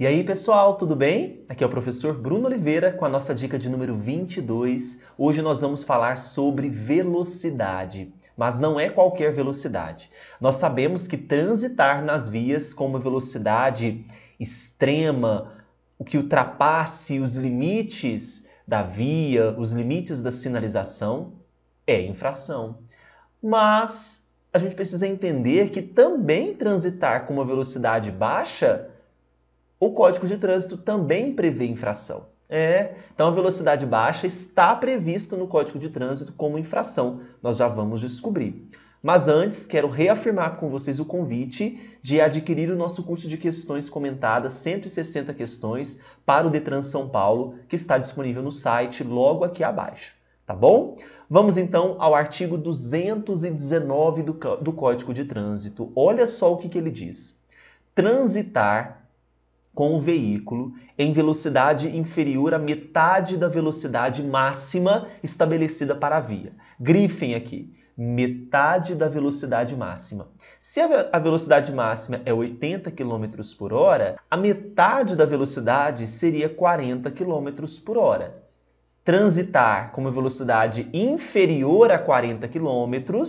E aí, pessoal, tudo bem? Aqui é o professor Bruno Oliveira com a nossa dica de número 22. Hoje nós vamos falar sobre velocidade, mas não é qualquer velocidade. Nós sabemos que transitar nas vias com uma velocidade extrema, o que ultrapasse os limites da via, os limites da sinalização, é infração. Mas a gente precisa entender que também transitar com uma velocidade baixa o Código de Trânsito também prevê infração. É, então a velocidade baixa está previsto no Código de Trânsito como infração. Nós já vamos descobrir. Mas antes, quero reafirmar com vocês o convite de adquirir o nosso curso de questões comentadas, 160 questões para o Detran São Paulo, que está disponível no site logo aqui abaixo. Tá bom? Vamos então ao artigo 219 do, do Código de Trânsito. Olha só o que, que ele diz: transitar com o veículo em velocidade inferior à metade da velocidade máxima estabelecida para a via. Grifem aqui, metade da velocidade máxima. Se a velocidade máxima é 80 km por hora, a metade da velocidade seria 40 km por hora. Transitar com uma velocidade inferior a 40 km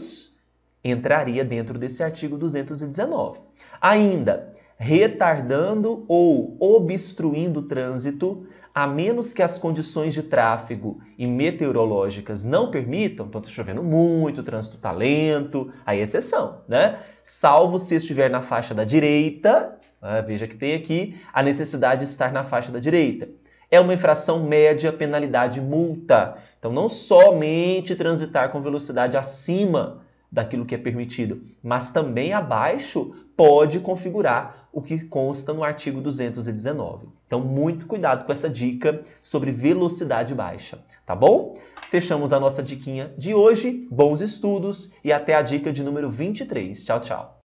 entraria dentro desse artigo 219. Ainda, retardando ou obstruindo o trânsito, a menos que as condições de tráfego e meteorológicas não permitam, então está chovendo muito, o trânsito está lento, aí é exceção, né? Salvo se estiver na faixa da direita, né? veja que tem aqui a necessidade de estar na faixa da direita. É uma infração média, penalidade multa. Então não somente transitar com velocidade acima daquilo que é permitido, mas também abaixo pode configurar o que consta no artigo 219. Então, muito cuidado com essa dica sobre velocidade baixa, tá bom? Fechamos a nossa diquinha de hoje. Bons estudos e até a dica de número 23. Tchau, tchau.